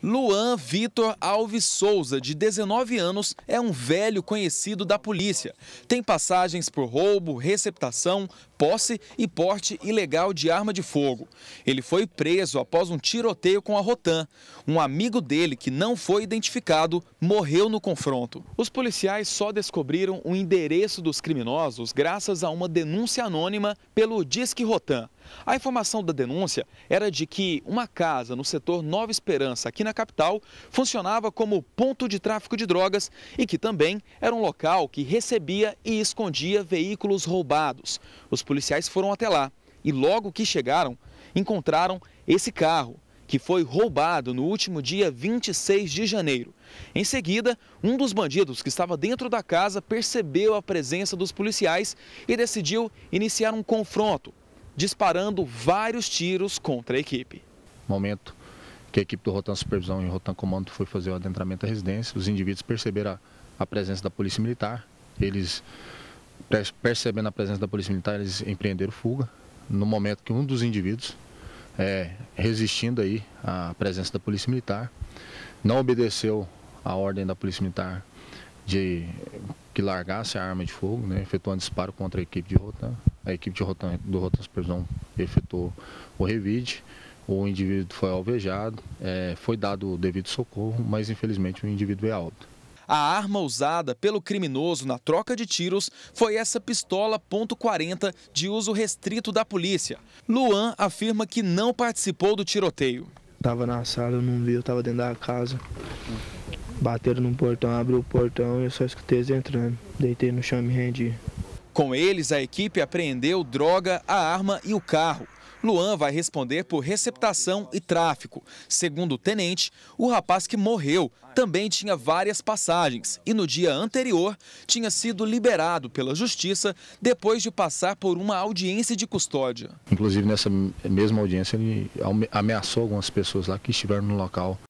Luan Vitor Alves Souza, de 19 anos, é um velho conhecido da polícia. Tem passagens por roubo, receptação, posse e porte ilegal de arma de fogo. Ele foi preso após um tiroteio com a Rotan. Um amigo dele, que não foi identificado, morreu no confronto. Os policiais só descobriram o endereço dos criminosos graças a uma denúncia anônima pelo Disque Rotan. A informação da denúncia era de que uma casa no setor Nova Esperança, aqui na capital, funcionava como ponto de tráfico de drogas e que também era um local que recebia e escondia veículos roubados. Os policiais foram até lá e, logo que chegaram, encontraram esse carro que foi roubado no último dia 26 de janeiro. Em seguida, um dos bandidos que estava dentro da casa percebeu a presença dos policiais e decidiu iniciar um confronto disparando vários tiros contra a equipe. Momento que a equipe do Rotan Supervisão e Rotan Comando foi fazer o adentramento da residência, os indivíduos perceberam a, a presença da Polícia Militar, eles percebendo a presença da Polícia Militar, eles empreenderam fuga, no momento que um dos indivíduos, é, resistindo aí à presença da Polícia Militar, não obedeceu a ordem da Polícia Militar de que largasse a arma de fogo, né, efetuando disparo contra a equipe de Rotan, a equipe de Rotan, do Rotan Supervisão efetuou o revide, o indivíduo foi alvejado, é, foi dado o devido socorro, mas infelizmente o indivíduo é alto. A arma usada pelo criminoso na troca de tiros foi essa pistola .40 de uso restrito da polícia. Luan afirma que não participou do tiroteio. Tava na sala, eu não vi, eu tava dentro da casa. Bateram no portão, abriu o portão e eu só escutei eles entrando. Deitei no chão e me rendi. Com eles, a equipe apreendeu droga, a arma e o carro. Luan vai responder por receptação e tráfico. Segundo o tenente, o rapaz que morreu também tinha várias passagens e no dia anterior tinha sido liberado pela justiça depois de passar por uma audiência de custódia. Inclusive nessa mesma audiência ele ameaçou algumas pessoas lá que estiveram no local.